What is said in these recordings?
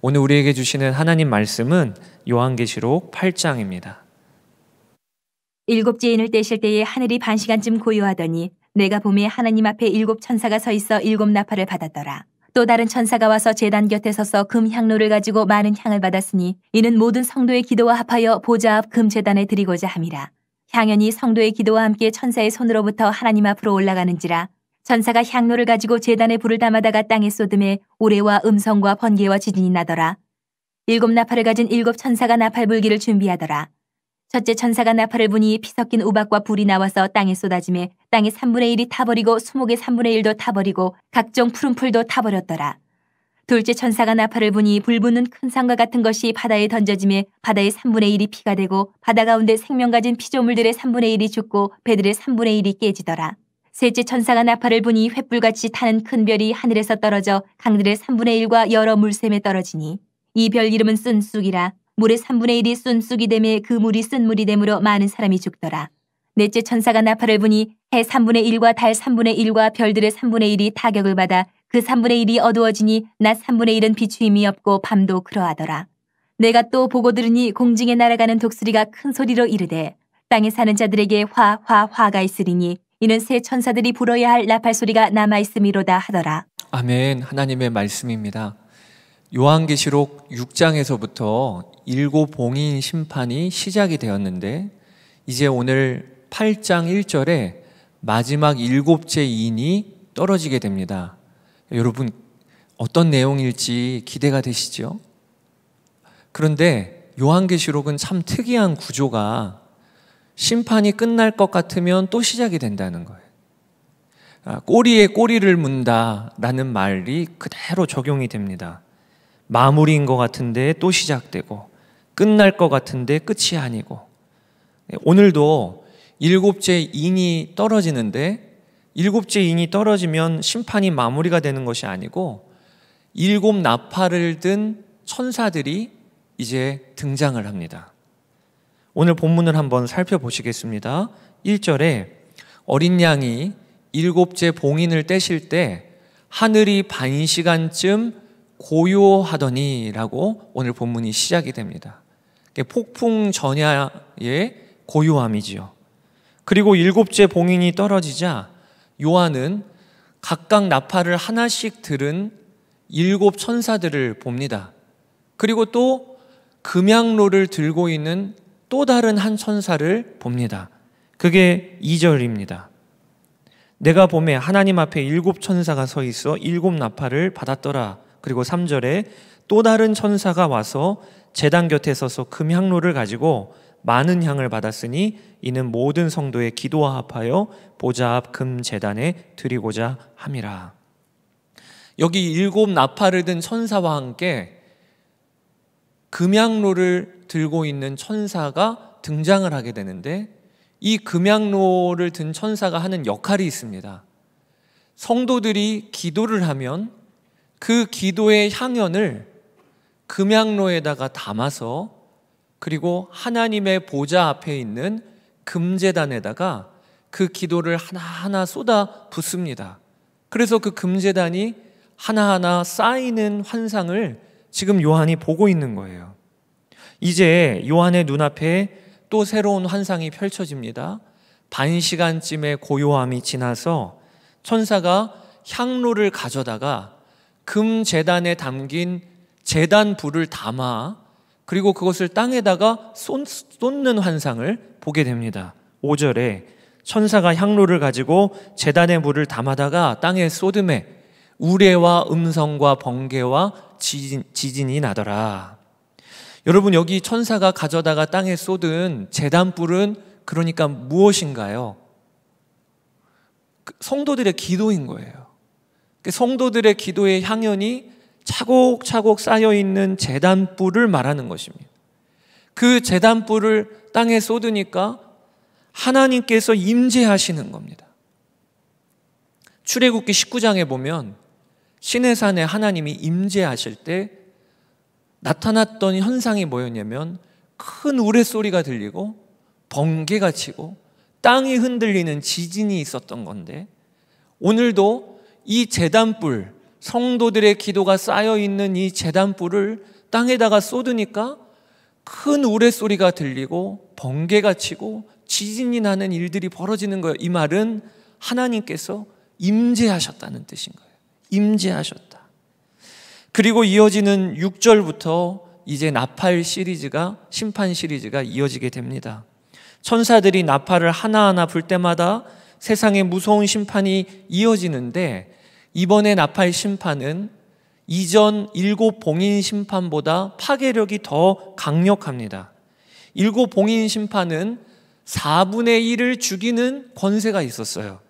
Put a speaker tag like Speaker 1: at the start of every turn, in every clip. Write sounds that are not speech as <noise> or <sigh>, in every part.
Speaker 1: 오늘 우리에게 주시는 하나님 말씀은 요한계시록 8장입니다.
Speaker 2: 일곱 지인을 떼실 때에 하늘이 반 시간쯤 고요하더니 내가 봄에 하나님 앞에 일곱 천사가 서 있어 일곱 나팔을 받았더라. 또 다른 천사가 와서 제단 곁에 서서 금 향로를 가지고 많은 향을 받았으니 이는 모든 성도의 기도와 합하여 보좌 앞 금 제단에 드리고자 함이라. 향연이 성도의 기도와 함께 천사의 손으로부터 하나님 앞으로 올라가는지라 천사가 향로를 가지고 재단의 불을 담아다가 땅에 쏟음에 우레와 음성과 번개와 지진이 나더라. 일곱 나팔을 가진 일곱 천사가 나팔 불기를 준비하더라. 첫째 천사가 나팔을 부니 피 섞인 우박과 불이 나와서 땅에 쏟아지며 땅의 3분의 1이 타버리고 수목의 3분의 1도 타버리고 각종 푸른 풀도 타버렸더라. 둘째 천사가 나팔을 부니 불 붙는 큰 상과 같은 것이 바다에 던져짐에 바다의 3분의 1이 피가 되고 바다 가운데 생명 가진 피조물들의 3분의 1이 죽고 배들의 3분의 1이 깨지더라. 셋째 천사가 나팔을 보니 횃불같이 타는 큰 별이 하늘에서 떨어져 강들의 3분의 1과 여러 물샘에 떨어지니 이 별 이름은 쓴쑥이라 물의 3분의 1이 쓴쑥이 되에그 물이 쓴물이 되므로 많은 사람이 죽더라. 넷째 천사가 나팔을 부니 해 3분의 1과 달 3분의 1과 별들의 3분의 1이 타격을 받아 그 3분의 1이 어두워지니 낮 3분의 1은 비추임이 없고 밤도 그러하더라. 내가 또 보고 들으니 공중에 날아가는 독수리가 큰 소리로 이르되 땅에 사는 자들에게 화, 화, 화가 있으리니 이는 새 천사들이 불어야 할 나팔 소리가 남아 있음이로다 하더라.
Speaker 1: 아멘. 하나님의 말씀입니다. 요한계시록 6장에서부터 일곱 봉인 심판이 시작이 되었는데 이제 오늘 8장 1절에 마지막 일곱째 인이 떨어지게 됩니다. 여러분 어떤 내용일지 기대가 되시죠? 그런데 요한계시록은 참 특이한 구조가 심판이 끝날 것 같으면 또 시작이 된다는 거예요. 아, 꼬리에 꼬리를 문다라는 말이 그대로 적용이 됩니다. 마무리인 것 같은데 또 시작되고, 끝날 것 같은데 끝이 아니고. 네, 오늘도 일곱째 인이 떨어지는데, 일곱째 인이 떨어지면 심판이 마무리가 되는 것이 아니고, 일곱 나팔을 든 천사들이 이제 등장을 합니다. 오늘 본문을 한번 살펴보시겠습니다. 1절에 어린 양이 일곱째 봉인을 떼실 때 하늘이 반 시간쯤 고요하더니라고 오늘 본문이 시작이 됩니다. 폭풍 전야의 고요함이지요. 그리고 일곱째 봉인이 떨어지자 요한은 각각 나팔을 하나씩 들은 일곱 천사들을 봅니다. 그리고 또 금양로를 들고 있는 또 다른 한 천사를 봅니다. 그게 2절입니다. 내가 봄에 하나님 앞에 일곱 천사가 서 있어 일곱 나팔을 받았더라. 그리고 3절에 또 다른 천사가 와서 재단 곁에 서서 금향로를 가지고 많은 향을 받았으니 이는 모든 성도의 기도와 합하여 보좌 앞금 재단에 드리고자 함이라. 여기 일곱 나팔을 든 천사와 함께 금향로를 들고 있는 천사가 등장을 하게 되는데 이 금양로를 든 천사가 하는 역할이 있습니다. 성도들이 기도를 하면 그 기도의 향연을 금양로에다가 담아서 그리고 하나님의 보좌 앞에 있는 금재단에다가 그 기도를 하나하나 쏟아 붓습니다. 그래서 그 금재단이 하나하나 쌓이는 환상을 지금 요한이 보고 있는 거예요. 이제 요한의 눈앞에 또 새로운 환상이 펼쳐집니다. 반 시간쯤의 고요함이 지나서 천사가 향로를 가져다가 금 재단에 담긴 재단 불을 담아 그리고 그것을 땅에다가 쏟는 환상을 보게 됩니다. 5절에 천사가 향로를 가지고 재단의 물을 담아다가 땅에 쏟음에 우레와 음성과 번개와 지진, 지진이 나더라. 여러분 여기 천사가 가져다가 땅에 쏟은 재단불은 그러니까 무엇인가요? 그 성도들의 기도인 거예요. 그 성도들의 기도의 향연이 차곡차곡 쌓여있는 재단불을 말하는 것입니다. 그 재단불을 땅에 쏟으니까 하나님께서 임재하시는 겁니다. 출애굽기 19장에 보면 신의 산에 하나님이 임재하실 때 나타났던 현상이 뭐였냐면 큰 우레소리가 들리고 번개가 치고 땅이 흔들리는 지진이 있었던 건데 오늘도 이 재단불 성도들의 기도가 쌓여 있는 이 재단불을 땅에다가 쏟으니까 큰 우레소리가 들리고 번개가 치고 지진이 나는 일들이 벌어지는 거예요. 이 말은 하나님께서 임재하셨다는 뜻인 거예요. 임재하셨다. 그리고 이어지는 6절부터 이제 나팔 시리즈가 심판 시리즈가 이어지게 됩니다. 천사들이 나팔을 하나하나 불 때마다 세상의 무서운 심판이 이어지는데 이번에 나팔 심판은 이전 일곱 봉인 심판보다 파괴력이 더 강력합니다. 일곱 봉인 심판은 4분의 1을 죽이는 권세가 있었어요.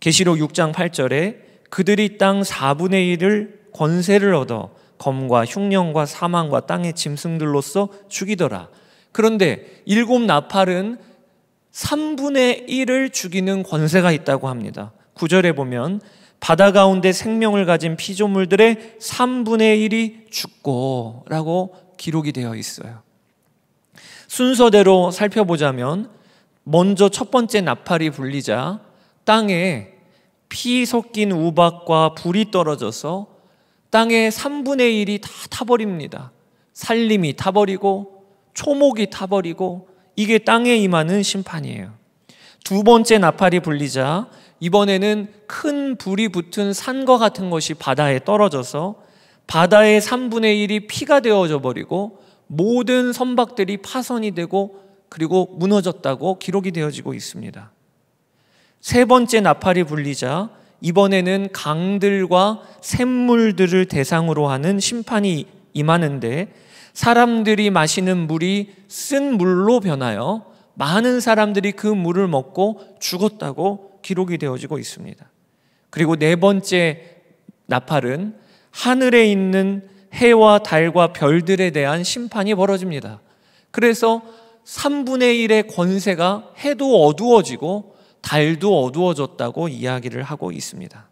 Speaker 1: 계시록 6장 8절에 그들이 땅 4분의 1을 권세를 얻어 검과 흉령과 사망과 땅의 짐승들로서 죽이더라. 그런데 일곱 나팔은 3분의 1을 죽이는 권세가 있다고 합니다. 9절에 보면 바다 가운데 생명을 가진 피조물들의 3분의 1이 죽고 라고 기록이 되어 있어요. 순서대로 살펴보자면 먼저 첫 번째 나팔이 불리자 땅에 피 섞인 우박과 불이 떨어져서 땅의 3분의 1이 다 타버립니다. 살림이 타버리고 초목이 타버리고 이게 땅에 임하는 심판이에요. 두 번째 나팔이 불리자 이번에는 큰 불이 붙은 산과 같은 것이 바다에 떨어져서 바다의 3분의 1이 피가 되어져 버리고 모든 선박들이 파손이 되고 그리고 무너졌다고 기록이 되어지고 있습니다. 세 번째 나팔이 불리자 이번에는 강들과 샘물들을 대상으로 하는 심판이 임하는데 사람들이 마시는 물이 쓴 물로 변하여 많은 사람들이 그 물을 먹고 죽었다고 기록이 되어지고 있습니다. 그리고 네 번째 나팔은 하늘에 있는 해와 달과 별들에 대한 심판이 벌어집니다. 그래서 3분의 1의 권세가 해도 어두워지고 달도 어두워졌다고 이야기를 하고 있습니다.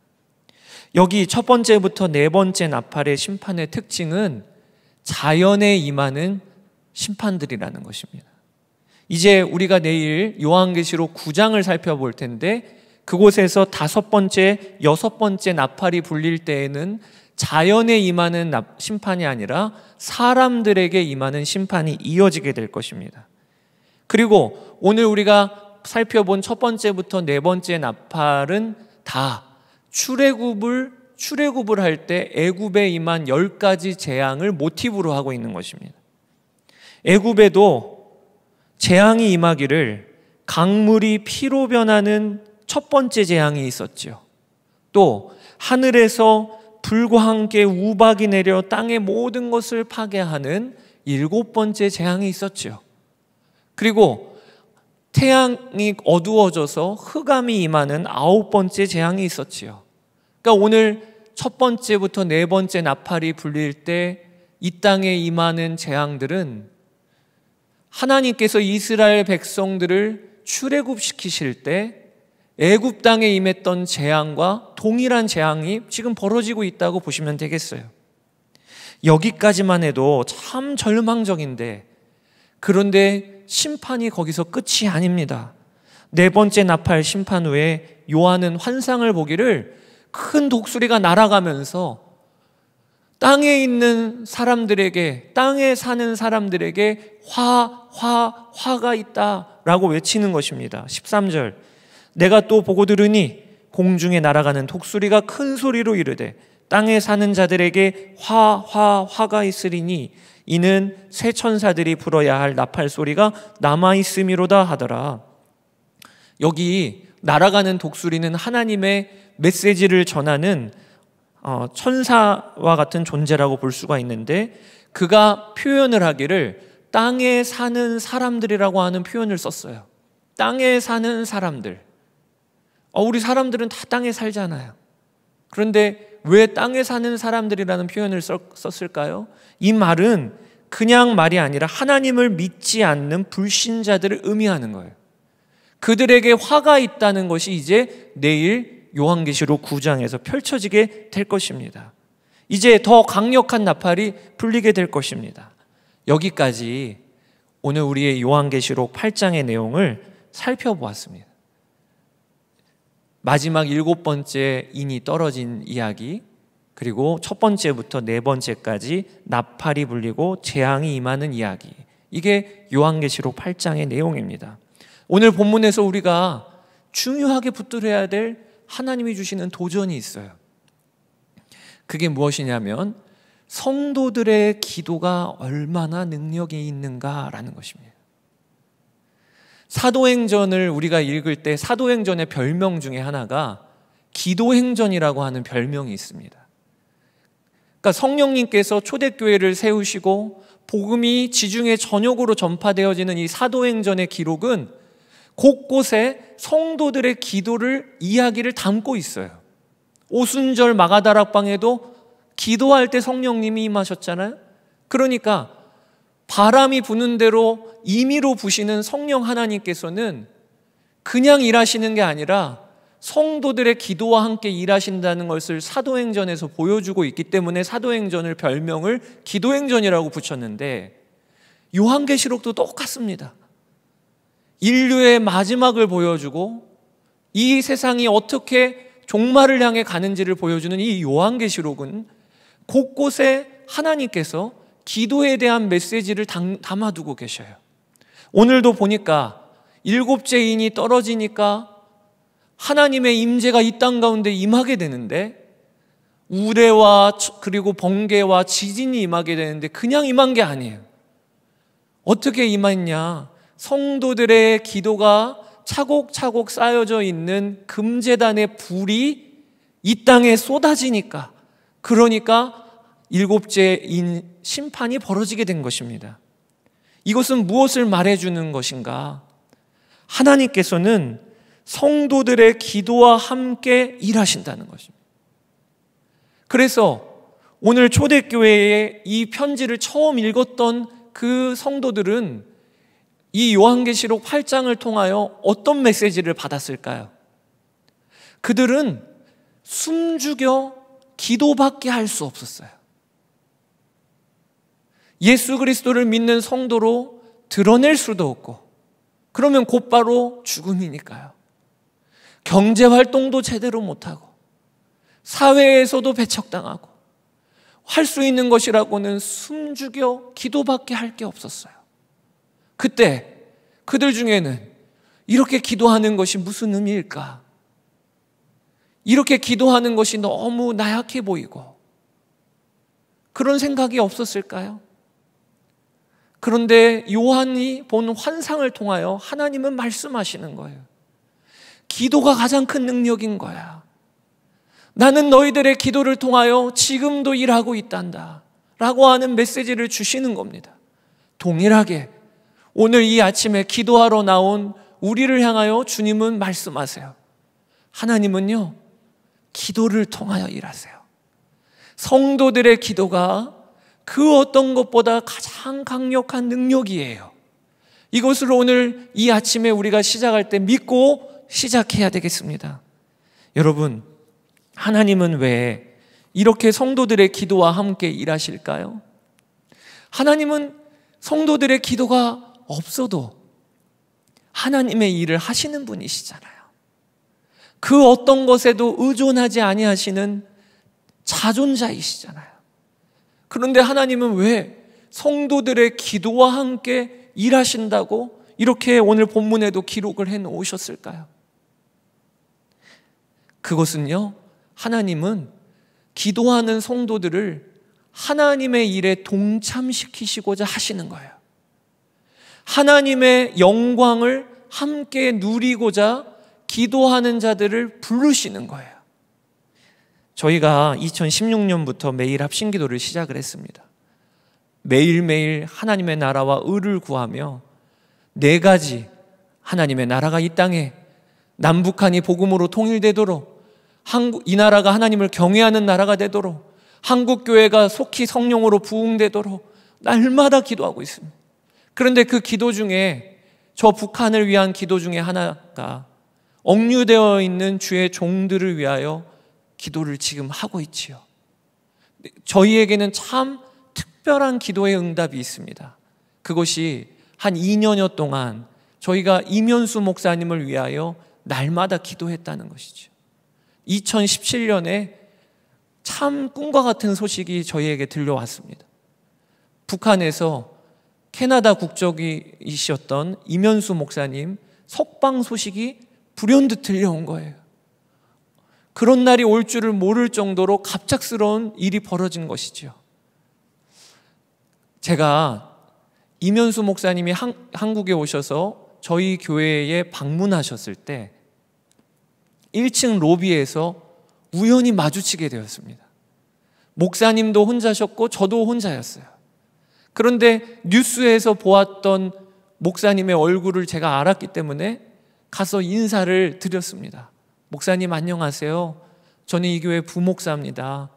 Speaker 1: 여기 첫 번째부터 네 번째 나팔의 심판의 특징은 자연에 임하는 심판들이라는 것입니다. 이제 우리가 내일 요한계시록 9장을 살펴볼 텐데 그곳에서 다섯 번째, 여섯 번째 나팔이 불릴 때에는 자연에 임하는 심판이 아니라 사람들에게 임하는 심판이 이어지게 될 것입니다. 그리고 오늘 우리가 살펴본 첫 번째부터 네 번째 나팔은 다 출애굽을 출애굽을 할 때 애굽에 임한 열 가지 재앙을 모티브로 하고 있는 것입니다. 애굽에도 재앙이 임하기를 강물이 피로 변하는 첫 번째 재앙이 있었지요. 또 하늘에서 불과 함께 우박이 내려 땅의 모든 것을 파괴하는 일곱 번째 재앙이 있었지요. 그리고 태양이 어두워져서 흑암이 임하는 아홉 번째 재앙이 있었지요. 그러니까 오늘 첫 번째부터 네 번째 나팔이 불릴 때 이 땅에 임하는 재앙들은 하나님께서 이스라엘 백성들을 출애굽시키실 때 애굽 땅에 임했던 재앙과 동일한 재앙이 지금 벌어지고 있다고 보시면 되겠어요. 여기까지만 해도 참 절망적인데 그런데 심판이 거기서 끝이 아닙니다. 네 번째 나팔 심판 후에 요한은 환상을 보기를 큰 독수리가 날아가면서 땅에 있는 사람들에게, 땅에 사는 사람들에게 화, 화, 화가 있다 라고 외치는 것입니다. 13절. 내가 또 보고 들으니 공중에 날아가는 독수리가 큰 소리로 이르되 땅에 사는 자들에게 화, 화, 화가 있으리니 이는 새 천사들이 불어야 할 나팔 소리가 남아 있음이로다 하더라. 여기 날아가는 독수리는 하나님의 메시지를 전하는 어, 천사와 같은 존재라고 볼 수가 있는데 그가 표현을 하기를 땅에 사는 사람들이라고 하는 표현을 썼어요. 땅에 사는 사람들. 어, 우리 사람들은 다 땅에 살잖아요. 그런데 왜 땅에 사는 사람들이라는 표현을 썼을까요? 이 말은 그냥 말이 아니라 하나님을 믿지 않는 불신자들을 의미하는 거예요. 그들에게 화가 있다는 것이 이제 내일 요한계시록 9장에서 펼쳐지게 될 것입니다. 이제 더 강력한 나팔이 불리게 될 것입니다. 여기까지 오늘 우리의 요한계시록 8장의 내용을 살펴보았습니다. 마지막 일곱 번째 인이 떨어진 이야기, 그리고 첫 번째부터 네 번째까지 나팔이 불리고 재앙이 임하는 이야기. 이게 요한계시록 8장의 내용입니다. 오늘 본문에서 우리가 중요하게 붙들어야 될 하나님이 주시는 도전이 있어요. 그게 무엇이냐면 성도들의 기도가 얼마나 능력이 있는가라는 것입니다. 사도행전을 우리가 읽을 때 사도행전의 별명 중에 하나가 기도행전이라고 하는 별명이 있습니다. 그러니까 성령님께서 초대교회를 세우시고 복음이 지중해 전역으로 전파되어지는 이 사도행전의 기록은 곳곳에 성도들의 기도를 이야기를 담고 있어요. 오순절 마가다락방에도 기도할 때 성령님이 임하셨잖아요. 그러니까 바람이 부는 대로 임의로 부시는 성령 하나님께서는 그냥 일하시는 게 아니라 성도들의 기도와 함께 일하신다는 것을 사도행전에서 보여주고 있기 때문에 사도행전을 별명을 기도행전이라고 붙였는데 요한계시록도 똑같습니다. 인류의 마지막을 보여주고 이 세상이 어떻게 종말을 향해 가는지를 보여주는 이 요한계시록은 곳곳에 하나님께서 기도에 대한 메시지를 담아두고 계셔요. 오늘도 보니까 일곱째 인이 떨어지니까 하나님의 임재가 이 땅 가운데 임하게 되는데 우레와 그리고 번개와 지진이 임하게 되는데 그냥 임한 게 아니에요. 어떻게 임했냐? 성도들의 기도가 차곡차곡 쌓여져 있는 금재단의 불이 이 땅에 쏟아지니까 그러니까 일곱째인 심판이 벌어지게 된 것입니다. 이것은 무엇을 말해주는 것인가? 하나님께서는 성도들의 기도와 함께 일하신다는 것입니다. 그래서 오늘 초대교회에 이 편지를 처음 읽었던 그 성도들은 이 요한계시록 8장을 통하여 어떤 메시지를 받았을까요? 그들은 숨죽여 기도밖에 할 수 없었어요. 예수 그리스도를 믿는 성도로 드러낼 수도 없고 그러면 곧바로 죽음이니까요. 경제 활동도 제대로 못하고 사회에서도 배척당하고 할 수 있는 것이라고는 숨죽여 기도밖에 할 게 없었어요. 그때 그들 중에는 이렇게 기도하는 것이 무슨 의미일까? 이렇게 기도하는 것이 너무 나약해 보이고 그런 생각이 없었을까요? 그런데 요한이 본 환상을 통하여 하나님은 말씀하시는 거예요. 기도가 가장 큰 능력인 거야. 나는 너희들의 기도를 통하여 지금도 일하고 있단다. 라고 하는 메시지를 주시는 겁니다. 동일하게 오늘 이 아침에 기도하러 나온 우리를 향하여 주님은 말씀하세요. 하나님은요, 기도를 통하여 일하세요. 성도들의 기도가 그 어떤 것보다 가장 강력한 능력이에요. 이것을 오늘 이 아침에 우리가 시작할 때 믿고 시작해야 되겠습니다. 여러분, 하나님은 왜 이렇게 성도들의 기도와 함께 일하실까요? 하나님은 성도들의 기도가 없어도 하나님의 일을 하시는 분이시잖아요. 그 어떤 것에도 의존하지 아니하시는 자존자이시잖아요. 그런데 하나님은 왜 성도들의 기도와 함께 일하신다고 이렇게 오늘 본문에도 기록을 해 놓으셨을까요? 그것은요, 하나님은 기도하는 성도들을 하나님의 일에 동참시키시고자 하시는 거예요. 하나님의 영광을 함께 누리고자 기도하는 자들을 부르시는 거예요. 저희가 2016년부터 매일 합심 기도를 시작을 했습니다. 매일매일 하나님의 나라와 의를 구하며 네 가지 하나님의 나라가 이 땅에 남북한이 복음으로 통일되도록 한국, 이 나라가 하나님을 경외하는 나라가 되도록 한국 교회가 속히 성령으로 부흥되도록 날마다 기도하고 있습니다. 그런데 그 기도 중에 저 북한을 위한 기도 중에 하나가 억류되어 있는 주의 종들을 위하여 기도를 지금 하고 있지요. 저희에게는 참 특별한 기도의 응답이 있습니다. 그것이 한 2년여 동안 저희가 이면수 목사님을 위하여 날마다 기도했다는 것이죠. 2017년에 참 꿈과 같은 소식이 저희에게 들려왔습니다. 북한에서 캐나다 국적이셨던 이면수 목사님 석방 소식이 불현듯 들려온 거예요. 그런 날이 올 줄을 모를 정도로 갑작스러운 일이 벌어진 것이지요. 제가 이면수 목사님이 한, 한국에 오셔서 저희 교회에 방문하셨을 때 1층 로비에서 우연히 마주치게 되었습니다. 목사님도 혼자셨고 저도 혼자였어요. 그런데 뉴스에서 보았던 목사님의 얼굴을 제가 알았기 때문에 가서 인사를 드렸습니다. 목사님 안녕하세요. 저는 이 교회 부목사입니다.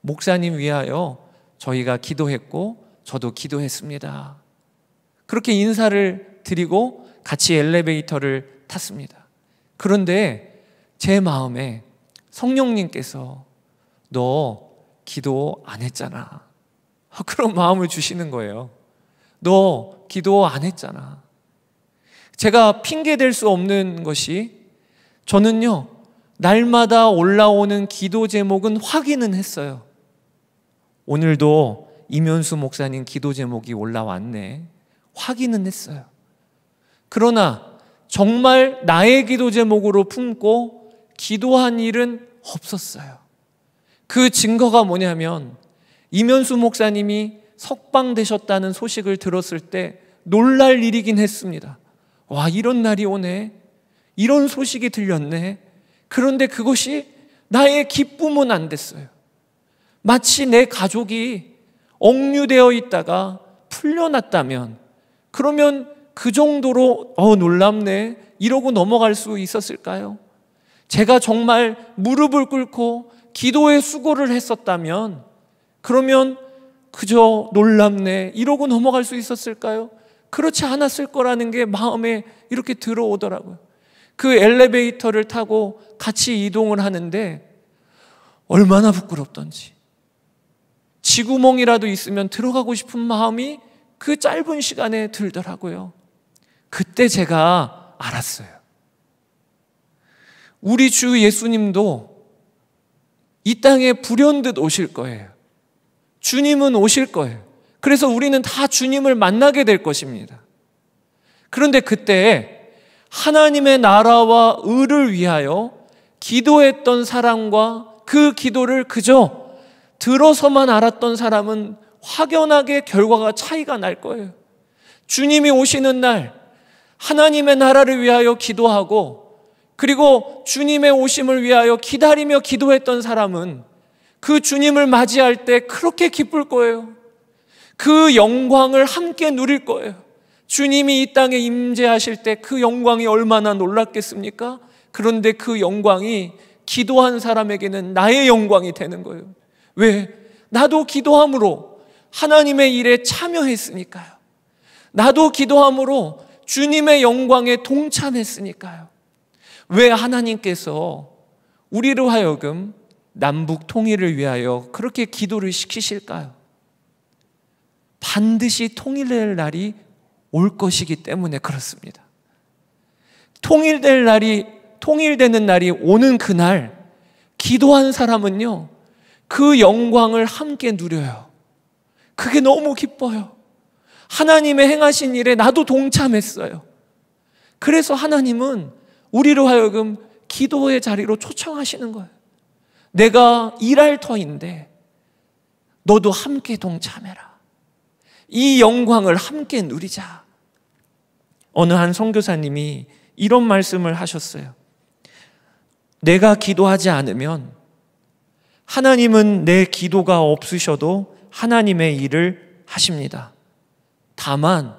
Speaker 1: 목사님 위하여 저희가 기도했고 저도 기도했습니다. 그렇게 인사를 드리고 같이 엘리베이터를 탔습니다. 그런데 제 마음에 성령님께서 너 기도 안 했잖아. <laughs> 그런 마음을 주시는 거예요. 너 기도 안 했잖아. 제가 핑계될 수 없는 것이 저는요, 날마다 올라오는 기도 제목은 확인은 했어요. 오늘도 이면수 목사님 기도 제목이 올라왔네. 확인은 했어요. 그러나 정말 나의 기도 제목으로 품고 기도한 일은 없었어요. 그 증거가 뭐냐면 이면수 목사님이 석방되셨다는 소식을 들었을 때 놀랄 일이긴 했습니다. 와, 이런 날이 오네. 이런 소식이 들렸네. 그런데 그것이 나의 기쁨은 안 됐어요. 마치 내 가족이 억류되어 있다가 풀려났다면, 그러면 그 정도로, 어, 놀랍네. 이러고 넘어갈 수 있었을까요? 제가 정말 무릎을 꿇고 기도의 수고를 했었다면, 그러면 그저 놀랍네. 이러고 넘어갈 수 있었을까요? 그렇지 않았을 거라는 게 마음에 이렇게 들어오더라고요. 그 엘리베이터를 타고 같이 이동을 하는데 얼마나 부끄럽던지. 지구멍이라도 있으면 들어가고 싶은 마음이 그 짧은 시간에 들더라고요. 그때 제가 알았어요. 우리 주 예수님도 이 땅에 불현듯 오실 거예요. 주님은 오실 거예요. 그래서 우리는 다 주님을 만나게 될 것입니다. 그런데 그때 하나님의 나라와 의를 위하여 기도했던 사람과 그 기도를 그저 들어서만 알았던 사람은 확연하게 결과가 차이가 날 거예요. 주님이 오시는 날 하나님의 나라를 위하여 기도하고 그리고 주님의 오심을 위하여 기다리며 기도했던 사람은 그 주님을 맞이할 때 그렇게 기쁠 거예요. 그 영광을 함께 누릴 거예요. 주님이 이 땅에 임재하실 때 그 영광이 얼마나 놀랐겠습니까? 그런데 그 영광이 기도한 사람에게는 나의 영광이 되는 거예요. 왜? 나도 기도함으로 하나님의 일에 참여했으니까요. 나도 기도함으로 주님의 영광에 동참했으니까요. 왜 하나님께서 우리로 하여금 남북 통일을 위하여 그렇게 기도를 시키실까요? 반드시 통일될 날이 올 것이기 때문에 그렇습니다. 통일될 날이, 통일되는 날이 오는 그날, 기도한 사람은요, 그 영광을 함께 누려요. 그게 너무 기뻐요. 하나님의 행하신 일에 나도 동참했어요. 그래서 하나님은 우리로 하여금 기도의 자리로 초청하시는 거예요. 내가 일할 터인데 너도 함께 동참해라. 이 영광을 함께 누리자. 어느 한 선교사님이 이런 말씀을 하셨어요. 내가 기도하지 않으면 하나님은 내 기도가 없으셔도 하나님의 일을 하십니다. 다만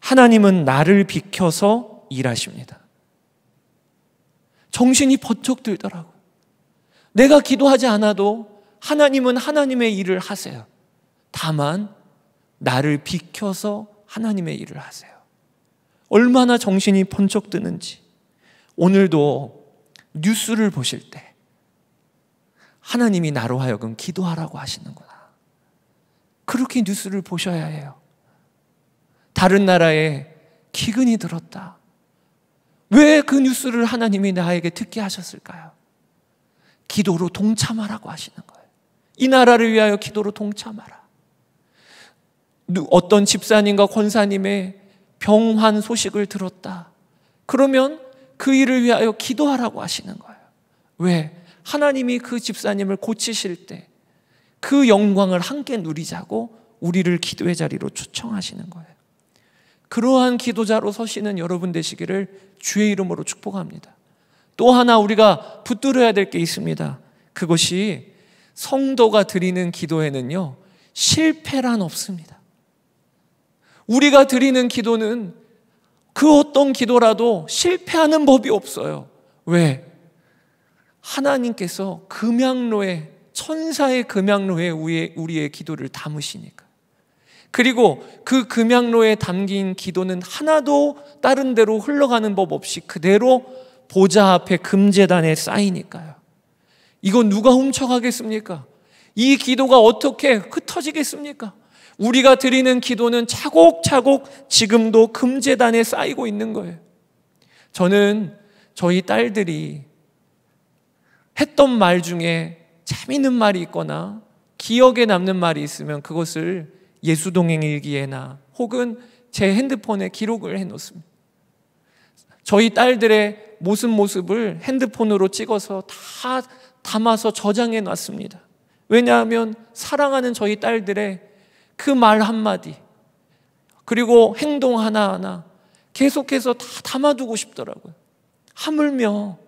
Speaker 1: 하나님은 나를 비켜서 일하십니다. 정신이 번쩍 들더라고. 내가 기도하지 않아도 하나님은 하나님의 일을 하세요. 다만 나를 비켜서 하나님의 일을 하세요. 얼마나 정신이 번쩍 드는지. 오늘도 뉴스를 보실 때 하나님이 나로 하여금 기도하라고 하시는구나. 그렇게 뉴스를 보셔야 해요. 다른 나라에 기근이 들었다. 왜 그 뉴스를 하나님이 나에게 듣게 하셨을까요? 기도로 동참하라고 하시는 거예요. 이 나라를 위하여 기도로 동참하라. 어떤 집사님과 권사님의 병환 소식을 들었다. 그러면 그 일을 위하여 기도하라고 하시는 거예요. 왜? 하나님이 그 집사님을 고치실 때 그 영광을 함께 누리자고 우리를 기도의 자리로 초청하시는 거예요. 그러한 기도자로 서시는 여러분 되시기를 주의 이름으로 축복합니다. 또 하나 우리가 붙들어야 될 게 있습니다. 그것이 성도가 드리는 기도에는요, 실패란 없습니다. 우리가 드리는 기도는 그 어떤 기도라도 실패하는 법이 없어요. 왜? 하나님께서 금양로에 천사의 금양로에 우리의 기도를 담으시니까. 그리고 그 금양로에 담긴 기도는 하나도 다른 데로 흘러가는 법 없이 그대로 보좌 앞에 금재단에 쌓이니까요. 이건 누가 훔쳐가겠습니까? 이 기도가 어떻게 흩어지겠습니까? 우리가 드리는 기도는 차곡차곡 지금도 금재단에 쌓이고 있는 거예요. 저는 저희 딸들이 했던 말 중에 재밌는 말이 있거나 기억에 남는 말이 있으면 그것을 예수동행 일기에나 혹은 제 핸드폰에 기록을 해 놓습니다. 저희 딸들의 모습 모습을 핸드폰으로 찍어서 다 담아서 저장해 놨습니다. 왜냐하면 사랑하는 저희 딸들의 그말 한마디, 그리고 행동 하나하나 계속해서 다 담아두고 싶더라고요. 하물며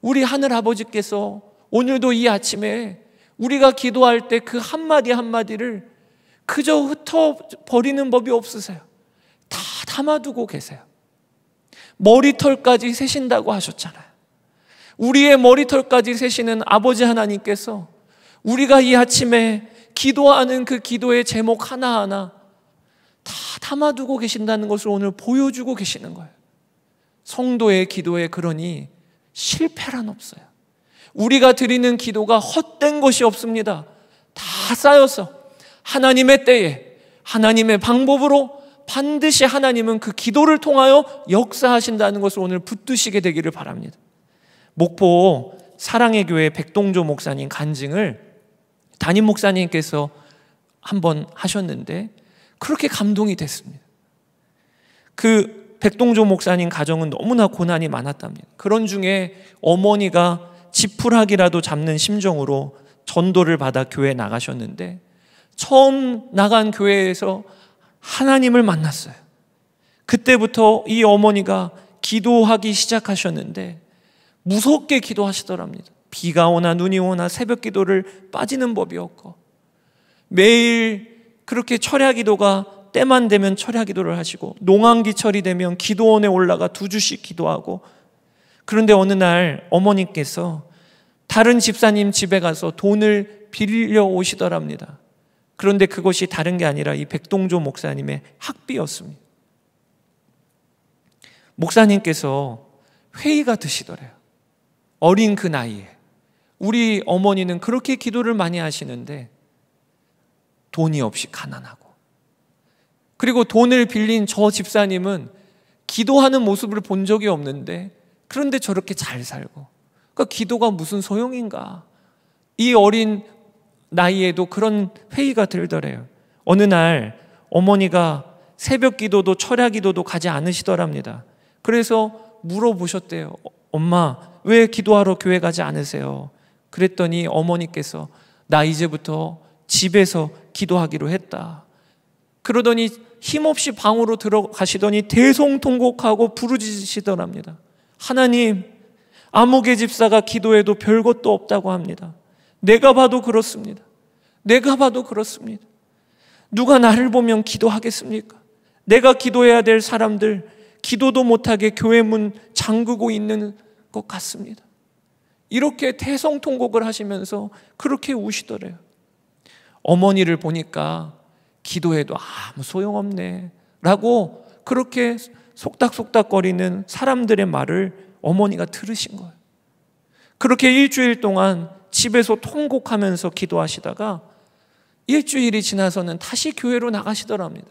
Speaker 1: 우리 하늘 아버지께서 오늘도 이 아침에 우리가 기도할 때 그 한마디 한마디를 그저 흩어버리는 법이 없으세요. 다 담아두고 계세요. 머리털까지 세신다고 하셨잖아요. 우리의 머리털까지 세시는 아버지 하나님께서 우리가 이 아침에 기도하는 그 기도의 제목 하나하나 다 담아두고 계신다는 것을 오늘 보여주고 계시는 거예요. 성도의 기도에 그러니 실패란 없어요. 우리가 드리는 기도가 헛된 것이 없습니다. 다 쌓여서 하나님의 때에 하나님의 방법으로 반드시 하나님은 그 기도를 통하여 역사하신다는 것을 오늘 붙드시게 되기를 바랍니다. 목포 사랑의 교회 백동조 목사님 간증을 담임 목사님께서 한 번 하셨는데 그렇게 감동이 됐습니다. 그 백동조 목사님 가정은 너무나 고난이 많았답니다. 그런 중에 어머니가 지푸라기라도 잡는 심정으로 전도를 받아 교회에 나가셨는데 처음 나간 교회에서 하나님을 만났어요. 그때부터 이 어머니가 기도하기 시작하셨는데 무섭게 기도하시더랍니다. 비가 오나 눈이 오나 새벽 기도를 빠지는 법이 없고 매일 그렇게 철야 기도가 때만 되면 철야 기도를 하시고 농한기철이 되면 기도원에 올라가 두 주씩 기도하고 그런데 어느 날 어머니께서 다른 집사님 집에 가서 돈을 빌려 오시더랍니다. 그런데 그것이 다른 게 아니라 이 백동조 목사님의 학비였습니다. 목사님께서 회의가 드시더래요. 어린 그 나이에. 우리 어머니는 그렇게 기도를 많이 하시는데 돈이 없이 가난하고 그리고 돈을 빌린 저 집사님은 기도하는 모습을 본 적이 없는데 그런데 저렇게 잘 살고 그러니까 기도가 무슨 소용인가 이 어린 나이에도 그런 회의가 들더래요. 어느 날 어머니가 새벽 기도도 철야 기도도 가지 않으시더랍니다. 그래서 물어보셨대요. 엄마, 왜 기도하러 교회 가지 않으세요? 그랬더니 어머니께서 나 이제부터 집에서 기도하기로 했다. 그러더니 힘없이 방으로 들어가시더니 대송통곡하고 부르짖으시더랍니다. 하나님, 암흑의 집사가 기도해도 별것도 없다고 합니다. 내가 봐도 그렇습니다. 내가 봐도 그렇습니다. 누가 나를 보면 기도하겠습니까? 내가 기도해야 될 사람들 기도도 못하게 교회 문 잠그고 있는 것 같습니다. 이렇게 태성통곡을 하시면서 그렇게 우시더래요. 어머니를 보니까 기도해도 아무 소용없네. 라고 그렇게 속닥속닥거리는 사람들의 말을 어머니가 들으신 거예요. 그렇게 일주일 동안 집에서 통곡하면서 기도하시다가 일주일이 지나서는 다시 교회로 나가시더랍니다.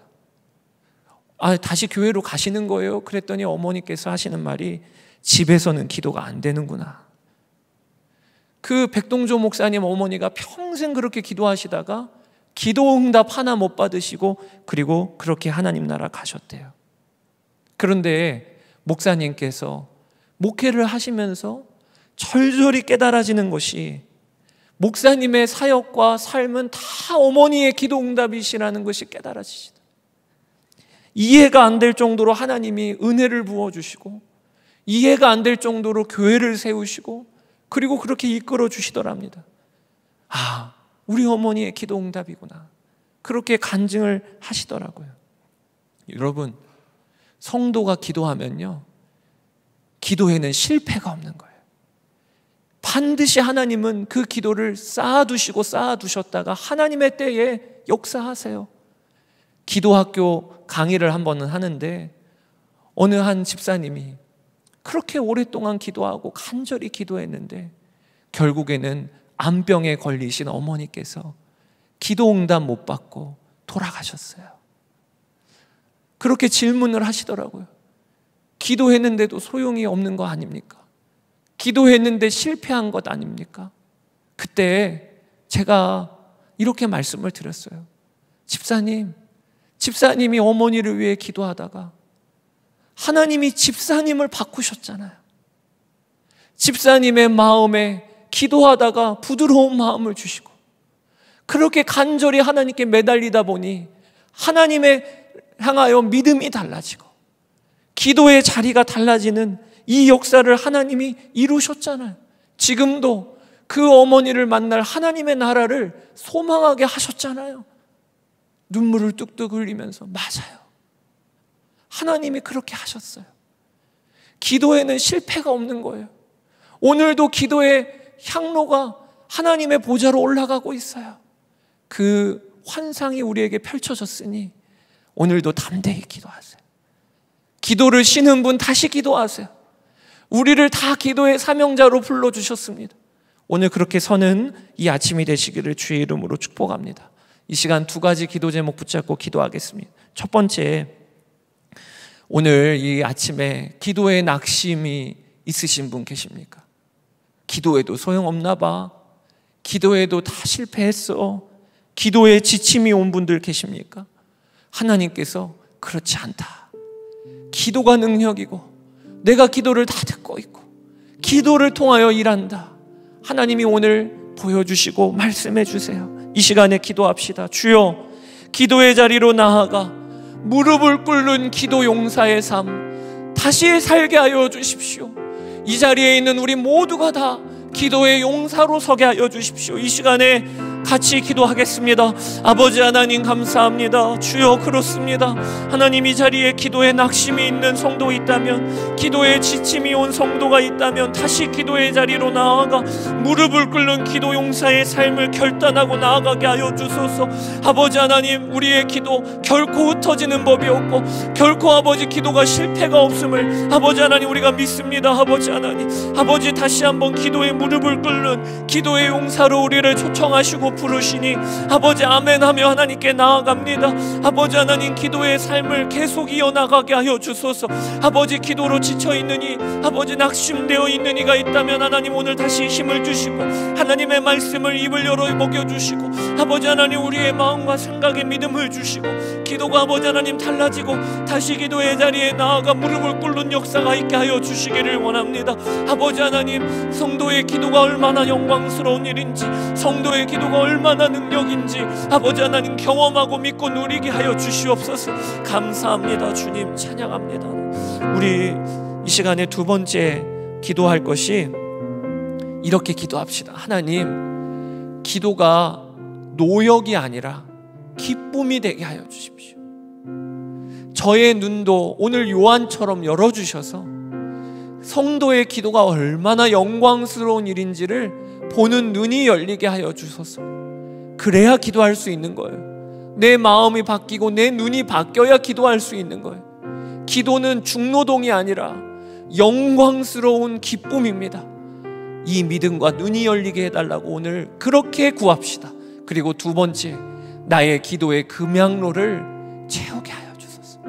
Speaker 1: 아, 다시 교회로 가시는 거예요? 그랬더니 어머니께서 하시는 말이 집에서는 기도가 안 되는구나. 그 백동조 목사님 어머니가 평생 그렇게 기도하시다가 기도 응답 하나 못 받으시고 그리고 그렇게 하나님 나라 가셨대요. 그런데 목사님께서 목회를 하시면서 절절히 깨달아지는 것이 목사님의 사역과 삶은 다 어머니의 기도 응답이시라는 것이 깨달아지시다. 이해가 안 될 정도로 하나님이 은혜를 부어주시고, 이해가 안 될 정도로 교회를 세우시고, 그리고 그렇게 이끌어 주시더랍니다. 아, 우리 어머니의 기도 응답이구나. 그렇게 간증을 하시더라고요. 여러분, 성도가 기도하면요. 기도에는 실패가 없는 거예요. 반드시 하나님은 그 기도를 쌓아두시고 쌓아두셨다가 하나님의 때에 역사하세요. 기도학교 강의를 한 번은 하는데 어느 한 집사님이 그렇게 오랫동안 기도하고 간절히 기도했는데 결국에는 암병에 걸리신 어머니께서 기도응답 못 받고 돌아가셨어요. 그렇게 질문을 하시더라고요. 기도했는데도 소용이 없는 거 아닙니까? 기도했는데 실패한 것 아닙니까? 그때 제가 이렇게 말씀을 드렸어요. 집사님, 집사님이 어머니를 위해 기도하다가 하나님이 집사님을 바꾸셨잖아요. 집사님의 마음에 기도하다가 부드러운 마음을 주시고 그렇게 간절히 하나님께 매달리다 보니 하나님의 향하여 믿음이 달라지고 기도의 자리가 달라지는 이 역사를 하나님이 이루셨잖아요. 지금도 그 어머니를 만날 하나님의 나라를 소망하게 하셨잖아요. 눈물을 뚝뚝 흘리면서 맞아요. 하나님이 그렇게 하셨어요. 기도에는 실패가 없는 거예요. 오늘도 기도의 향로가 하나님의 보좌로 올라가고 있어요. 그 환상이 우리에게 펼쳐졌으니 오늘도 담대히 기도하세요. 기도를 쉬는 분 다시 기도하세요. 우리를 다 기도의 사명자로 불러주셨습니다. 오늘 그렇게 서는 이 아침이 되시기를 주의 이름으로 축복합니다. 이 시간 두 가지 기도 제목 붙잡고 기도하겠습니다. 첫 번째, 오늘 이 아침에 기도에 낙심이 있으신 분 계십니까? 기도해도 소용없나 봐. 기도해도 다 실패했어. 기도에 지침이 온 분들 계십니까? 하나님께서 그렇지 않다. 기도가 능력이고, 내가 기도를 다 듣고 있고, 기도를 통하여 일한다. 하나님이 오늘 보여주시고 말씀해 주세요. 이 시간에 기도합시다. 주여, 기도의 자리로 나아가 무릎을 꿇는 기도 용사의 삶 다시 살게 하여 주십시오. 이 자리에 있는 우리 모두가 다 기도의 용사로 서게 하여 주십시오. 이 시간에 같이 기도하겠습니다. 아버지 하나님 감사합니다. 주여 그렇습니다. 하나님 이 자리에 기도에 낙심이 있는 성도 있다면 기도에 지침이 온 성도가 있다면 다시 기도의 자리로 나아가 무릎을 꿇는 기도 용사의 삶을 결단하고 나아가게 하여 주소서. 아버지 하나님 우리의 기도 결코 흩어지는 법이 없고 결코 아버지 기도가 실패가 없음을 아버지 하나님 우리가 믿습니다. 아버지 하나님 아버지 다시 한번 기도에 무릎을 꿇는 기도의 용사로 우리를 초청하시고 하라고 부르시니 아버지 아멘 하며 하나님께 나아갑니다. 아버지 하나님 기도의 삶을 계속 이어나가게 하여 주소서. 아버지 기도로 지쳐 있는 이 아버지 낙심되어 있는 이가 있다면 하나님 오늘 다시 힘을 주시고 하나님의 말씀을 입을 열어 먹여 주시고 아버지 하나님 우리의 마음과 생각에 믿음을 주시고 기도가 아버지 하나님 달라지고 다시 기도의 자리에 나아가 무릎을 꿇는 역사가 있게 하여 주시기를 원합니다. 아버지 하나님 성도의 기도가 얼마나 영광스러운 일인지 성도의 기도가 얼마나 능력인지 아버지 하나님 경험하고 믿고 누리게 하여 주시옵소서 감사합니다 주님 찬양합니다 우리 이 시간에 두 번째 기도할 것이 이렇게 기도합시다 하나님 기도가 노역이 아니라 기쁨이 되게 하여 주십시오 저의 눈도 오늘 요한처럼 열어주셔서 성도의 기도가 얼마나 영광스러운 일인지를 보는 눈이 열리게 하여 주소서. 그래야 기도할 수 있는 거예요. 내 마음이 바뀌고 내 눈이 바뀌어야 기도할 수 있는 거예요. 기도는 중노동이 아니라 영광스러운 기쁨입니다. 이 믿음과 눈이 열리게 해달라고 오늘 그렇게 구합시다. 그리고 두 번째, 나의 기도의 금양로를 채우게 하여 주소서.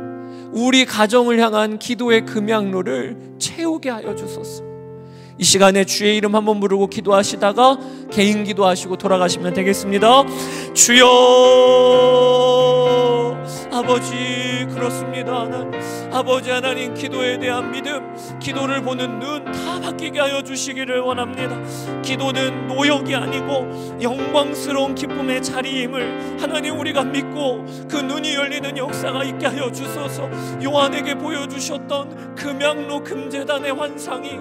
Speaker 1: 우리 가정을 향한 기도의 금양로를 채우게 하여 주소서. 이 시간에 주의 이름 한번 부르고 기도하시다가 개인 기도하시고 돌아가시면 되겠습니다. 주여 아버지 그렇습니다. 하나님. 아버지 하나님 기도에 대한 믿음, 기도를 보는 눈 다 바뀌게 하여 주시기를 원합니다. 기도는 노역이 아니고 영광스러운 기쁨의 자리임을 하나님 우리가 믿고 그 눈이 열리는 역사가 있게 하여 주소서. 요한에게 보여주셨던 금양로 금재단의 환상이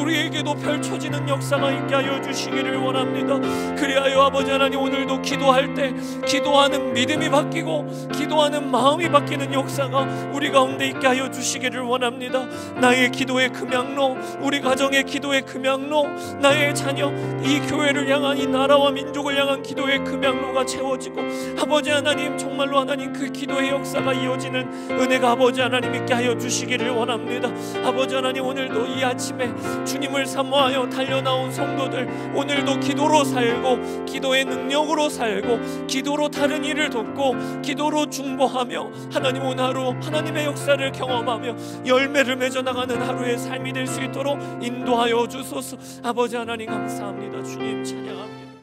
Speaker 1: 우리에게도 오늘도 펼쳐지는 역사가 있게 하여 주시기를 원합니다. 그리하여 아버지 하나님 오늘도 기도할 때 기도하는 믿음이 바뀌고 기도하는 마음이 바뀌는 역사가 우리 가운데 있게 하여 주시기를 원합니다. 나의 기도의 금양로, 우리 가정의 기도의 금양로, 나의 자녀 이 교회를 향한 이 나라와 민족을 향한 기도의 금양로가 채워지고 아버지 하나님 정말로 하나님 그 기도의 역사가 이어지는 은혜가 아버지 하나님 있게 하여 주시기를 원합니다. 아버지 하나님 오늘도 이 아침에 주님을 사모하여 달려나온 성도들 오늘도 기도로 살고 기도의 능력으로 살고 기도로 다른 일을 돕고 기도로 중보하며 하나님 온 하루 하나님의 역사를 경험하며 열매를 맺어 나가는 하루의 삶이 될 수 있도록 인도하여 주소서 아버지 하나님 감사합니다 주님 찬양합니다